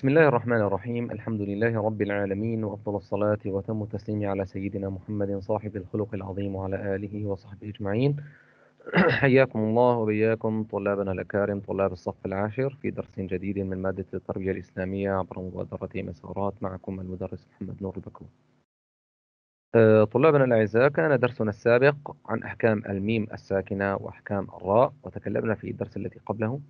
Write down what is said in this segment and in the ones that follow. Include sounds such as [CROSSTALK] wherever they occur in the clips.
بسم الله الرحمن الرحيم الحمد لله رب العالمين وأفضل الصلاة وتم التسليم على سيدنا محمد صاحب الخلق العظيم وعلى آله وصحبه أجمعين [CLEARS THROAT] حياكم الله وبياكم طلابنا الأكارم طلاب الصف العاشر في درس جديد من مادة التربية الإسلامية عبر مبادرة مسارات معكم المدرس محمد نور البكو آه، طلابنا الأعزاء كان درسنا السابق عن أحكام الميم الساكنة وأحكام الراء وتكلمنا في الدرس الذي قبله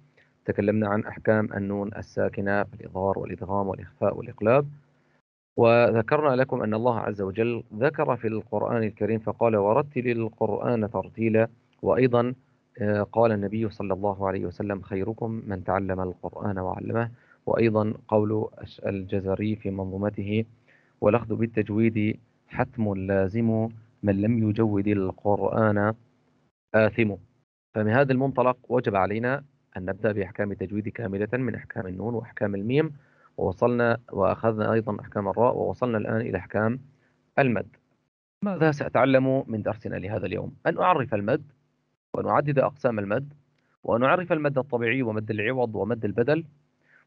تكلمنا عن أحكام النون الساكنة في الإظهار والإدغام والإخفاء والإقلاب وذكرنا لكم أن الله عز وجل ذكر في القرآن الكريم فقال ورتل القرآن ترتيلا وأيضا آه، قال النبي صلى الله عليه وسلم خيركم من تعلم القرآن وعلمه وأيضا قول الجزري في منظومته والأخذ بالتجويد حتم لازم من لم يجود القرآن آثم فمن هذا المنطلق وجب علينا أن نبدأ بأحكام التجويد كاملة من أحكام النون وأحكام الميم ووصلنا وأخذنا أيضا أحكام الراء ووصلنا الآن إلى أحكام المد ماذا سأتعلم من درسنا لهذا اليوم؟ أن أعرف المد وأن أعدد أقسام المد وأن أعرف المد الطبيعي ومد العوض ومد البدل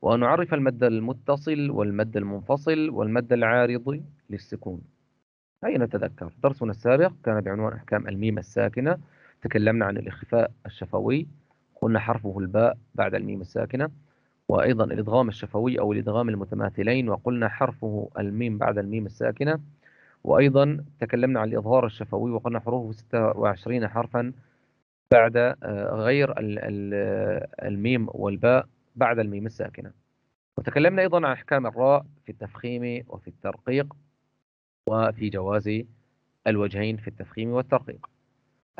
وأن أعرف المد المتصل والمد المنفصل والمد العارض للسكون هيا نتذكر درسنا السابق كان بعنوان أحكام الميم الساكنة تكلمنا عن الإخفاء الشفوي قلنا حرفه الباء بعد الميم الساكنة وأيضا الإدغام الشفوي أو الإدغام المتماثلين وقلنا حرفه الميم بعد الميم الساكنة وأيضا تكلمنا عن الإظهار الشفوي وقلنا حروفه 26 حرفا بعد آه، غير آه، الميم والباء بعد الميم الساكنة وتكلمنا أيضا عن أحكام الراء في التفخيم وفي الترقيق وفي جواز الوجهين في التفخيم والترقيق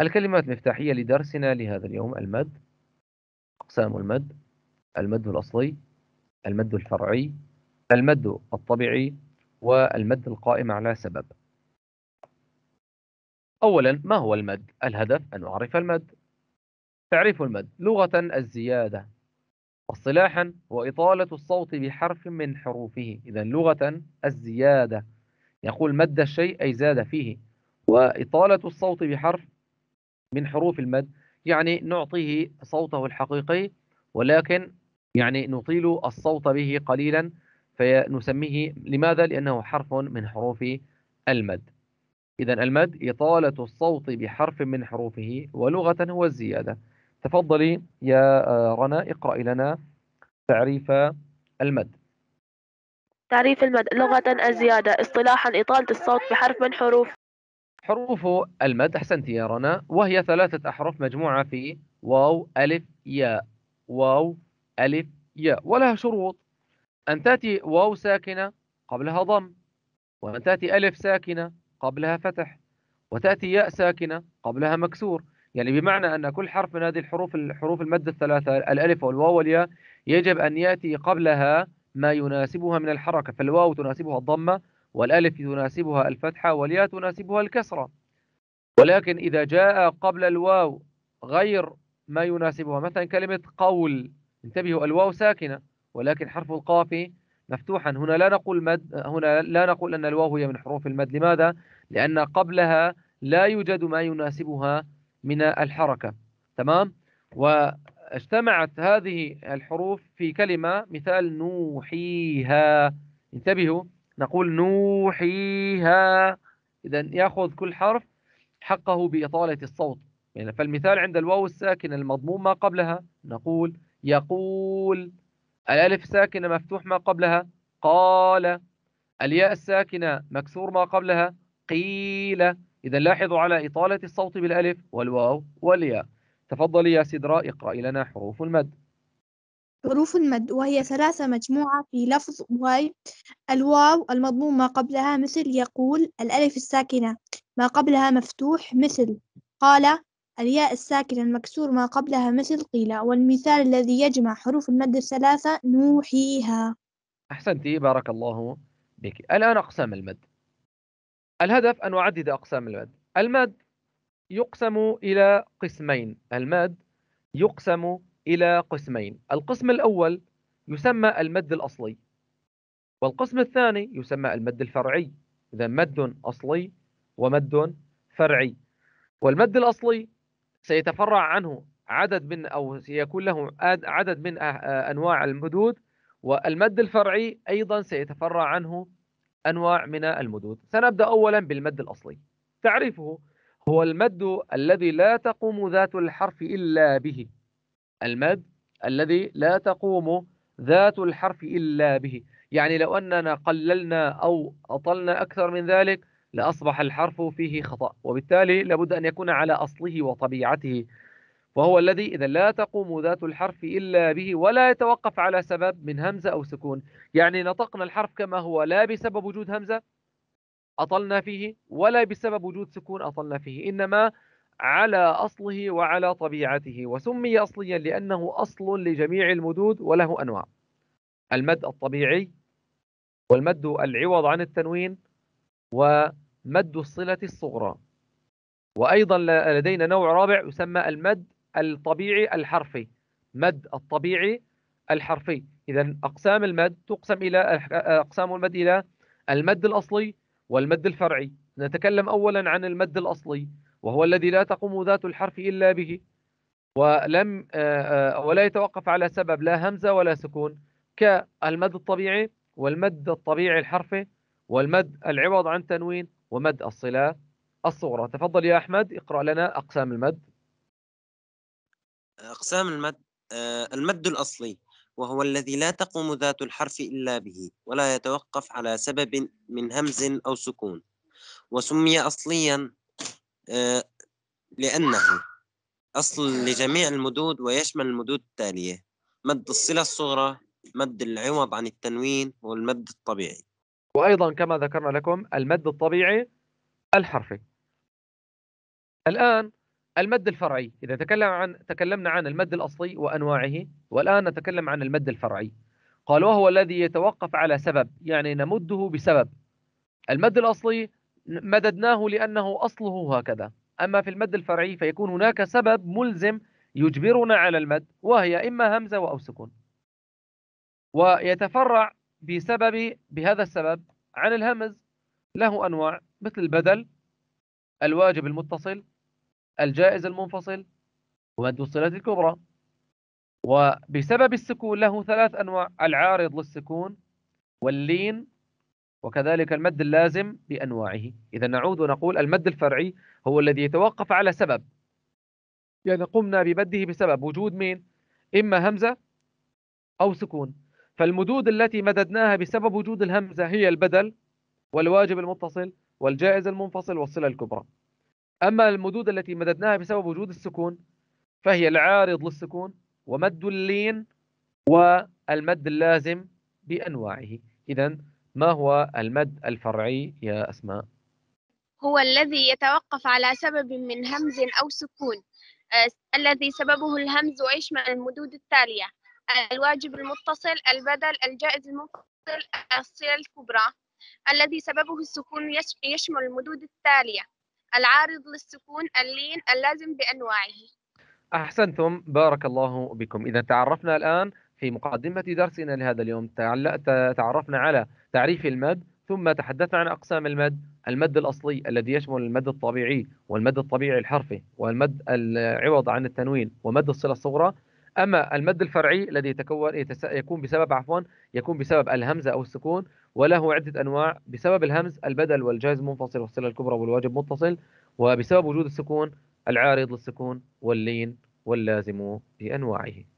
الكلمات مفتاحية لدرسنا لهذا اليوم المد أقسام المد المد الأصلي المد الفرعي المد الطبيعي والمد القائم على سبب أولا ما هو المد؟ الهدف أن أعرف المد تعريف المد لغة الزيادة واصطلاحا هو إطالة الصوت بحرف من حروفه إذا لغة الزيادة يقول مد الشيء أي زاد فيه وإطالة الصوت بحرف من حروف المد يعني نعطيه صوته الحقيقي ولكن يعني نطيل الصوت به قليلا فنسميه لماذا؟ لأنه حرف من حروف المد إذا المد إطالة الصوت بحرف من حروفه ولغة هو الزيادة تفضلي يا آه، رنا اقرأ لنا تعريف المد تعريف المد لغة الزيادة اصطلاحا إطالة الصوت بحرف من حروف حروف المد أحسنت يا رنا وهي ثلاثة أحرف مجموعة في واو ألف ياء واو ألف ياء ولها شروط أن تأتي واو ساكنة قبلها ضم وأن تأتي ألف ساكنة قبلها فتح وتأتي ياء ساكنة قبلها مكسور يعني بمعنى أن كل حرف من هذه الحروف الحروف المد الثلاثة الألف والواو والياء يجب أن يأتي قبلها ما يناسبها من الحركة فالواو تناسبها الضمة والألف تناسبها الفتحة والياء تناسبها الكسرة ولكن إذا جاء قبل الواو غير ما يناسبها مثلا كلمة قول انتبهوا الواو ساكنة ولكن حرف القاف مفتوحا هنا لا نقول مد هنا لا نقول أن الواو هي من حروف المد لماذا؟ لأن قبلها لا يوجد ما يناسبها من الحركة تمام؟ واجتمعت هذه الحروف في كلمة مثال نوحيها انتبهوا نقول نوحيها إذا يأخذ كل حرف حقه بإطالة الصوت يعني فالمثال عند الواو الساكنة المضموم ما قبلها نقول يقول الألف ساكنة مفتوح ما قبلها قال الياء الساكنة مكسور ما قبلها قيل إذا لاحظوا على إطالة الصوت بالألف والواو والياء تفضلي يا سدراء اقرأي لنا حروف المد حروف المد وهي ثلاثة مجموعة في لفظ واي الواو المضموم ما قبلها مثل يقول الألف الساكنة ما قبلها مفتوح مثل قال الياء الساكنة المكسور ما قبلها مثل قيل والمثال الذي يجمع حروف المد الثلاثة نوحيها أحسنتي بارك الله بك الآن أقسام المد الهدف أن أعدد أقسام المد المد يقسم إلى قسمين المد يقسم إلى قسمين القسم الأول يسمى المد الأصلي والقسم الثاني يسمى المد الفرعي إذا مد أصلي ومد فرعي والمد الأصلي سيتفرع عنه عدد من أو سيكون له عدد من أه-، آه، أنواع المدود والمد الفرعي أيضا سيتفرع عنه أنواع من المدود سنبدأ أولا بالمد الأصلي تعريفه هو المد الذي لا تقوم ذات الحرف إلا به المد الذي لا تقوم ذات الحرف إلا به يعني لو أننا قللنا أو أطلنا أكثر من ذلك لأصبح الحرف فيه خطأ وبالتالي لابد أن يكون على أصله وطبيعته وهو الذي إذا لا تقوم ذات الحرف إلا به ولا يتوقف على سبب من همزة أو سكون يعني نطقنا الحرف كما هو لا بسبب وجود همزة أطلنا فيه ولا بسبب وجود سكون أطلنا فيه إنما على أصله وعلى طبيعته وسمي أصليا لأنه أصل لجميع المدود وله أنواع المد الطبيعي والمد العوض عن التنوين ومد الصلة الصغرى وأيضا لدينا نوع رابع يسمى المد الطبيعي الحرفي مد الطبيعي الحرفي إذا أقسام المد تقسم إلى أقسام المد إلى المد الأصلي والمد الفرعي نتكلم أولا عن المد الأصلي وهو الذي لا تقوم ذات الحرف إلا به ولم آه، آه، ولا يتوقف على سبب لا همزة ولا سكون كالمد الطبيعي والمد الطبيعي الحرفي والمد العوض عن تنوين ومد الصلة الصغرى تفضل يا أحمد اقرأ لنا أقسام المد أقسام المد آه، المد الأصلي وهو الذي لا تقوم ذات الحرف إلا به ولا يتوقف على سبب من همز أو سكون وسمي أصليا آه، لأنه أصل لجميع المدود ويشمل المدود التالية مد الصلة الصغرى مد العوض عن التنوين والمد الطبيعي وأيضا كما ذكرنا لكم المد الطبيعي الحرفي الآن المد الفرعي إذا تكلم عن تكلمنا عن المد الأصلي وأنواعه والآن نتكلم عن المد الفرعي قال وهو الذي يتوقف على سبب يعني نمده بسبب المد الأصلي مددناه لأنه أصله هكذا أما في المد الفرعي فيكون هناك سبب ملزم يجبرنا على المد وهي إما همزة أو سكون ويتفرع بسبب بهذا السبب عن الهمز له أنواع مثل البدل الواجب المتصل الجائز المنفصل ومد الصلة الكبرى وبسبب السكون له ثلاث أنواع العارض للسكون واللين وكذلك المد اللازم بأنواعه إذا نعود ونقول المد الفرعي هو الذي يتوقف على سبب يعني قمنا بمده بسبب وجود مين إما همزة أو سكون فالمدود التي مددناها بسبب وجود الهمزة هي البدل والواجب المتصل والجائز المنفصل والصلة الكبرى أما المدود التي مددناها بسبب وجود السكون فهي العارض للسكون ومد اللين والمد اللازم بأنواعه إذا ما هو المد الفرعي يا أسماء؟ هو الذي يتوقف على سبب من همز أو سكون آه، الذي سببه الهمز ويشمل المدود التالية الواجب المتصل البدل الجائز المنفصل الصلة الكبرى الذي سببه السكون يشمل المدود التالية العارض للسكون اللين اللازم بأنواعه أحسنتم بارك الله بكم إذا تعرفنا الآن في مقدمة درسنا لهذا اليوم تعرفنا على تعريف المد ثم تحدثنا عن أقسام المد المد الأصلي الذي يشمل المد الطبيعي والمد الطبيعي الحرفي والمد العوض عن التنوين ومد الصلة الصغرى أما المد الفرعي الذي يتكون يكون بسبب عفوا يكون بسبب الهمزة أو السكون وله عدة أنواع بسبب الهمز البدل والجاز منفصل والصلة الكبرى والواجب متصل وبسبب وجود السكون العارض للسكون واللين واللازم بأنواعه